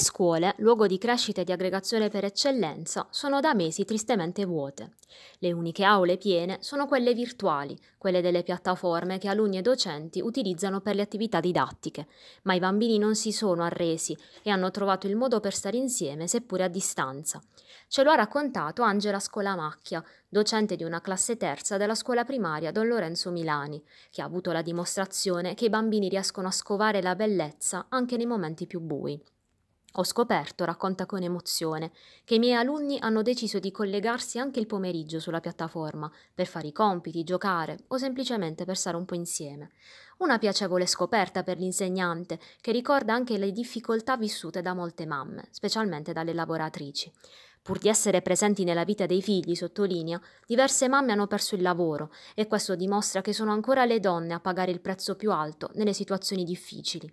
Le scuole, luogo di crescita e di aggregazione per eccellenza, sono da mesi tristemente vuote. Le uniche aule piene sono quelle virtuali, quelle delle piattaforme che alunni e docenti utilizzano per le attività didattiche, ma i bambini non si sono arresi e hanno trovato il modo per stare insieme seppure a distanza. Ce lo ha raccontato Angela Scolamacchia, docente di una classe terza della scuola primaria Don Lorenzo Milani, che ha avuto la dimostrazione che i bambini riescono a scovare la bellezza anche nei momenti più bui. Ho scoperto, racconta con emozione, che i miei alunni hanno deciso di collegarsi anche il pomeriggio sulla piattaforma per fare i compiti, giocare o semplicemente per stare un po' insieme. Una piacevole scoperta per l'insegnante che ricorda anche le difficoltà vissute da molte mamme, specialmente dalle lavoratrici. Pur di essere presenti nella vita dei figli, sottolinea, diverse mamme hanno perso il lavoro e questo dimostra che sono ancora le donne a pagare il prezzo più alto nelle situazioni difficili.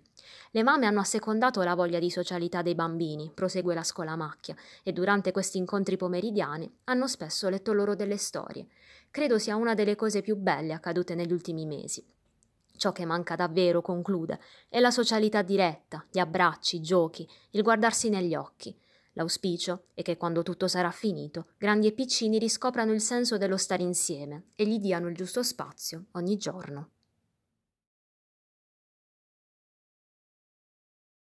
Le mamme hanno assecondato la voglia di socialità dei bambini, prosegue la scolamacchia, e durante questi incontri pomeridiani hanno spesso letto loro delle storie. Credo sia una delle cose più belle accadute negli ultimi mesi. Ciò che manca davvero, conclude, è la socialità diretta, gli abbracci, i giochi, il guardarsi negli occhi. L'auspicio è che quando tutto sarà finito, grandi e piccini riscoprano il senso dello stare insieme e gli diano il giusto spazio ogni giorno.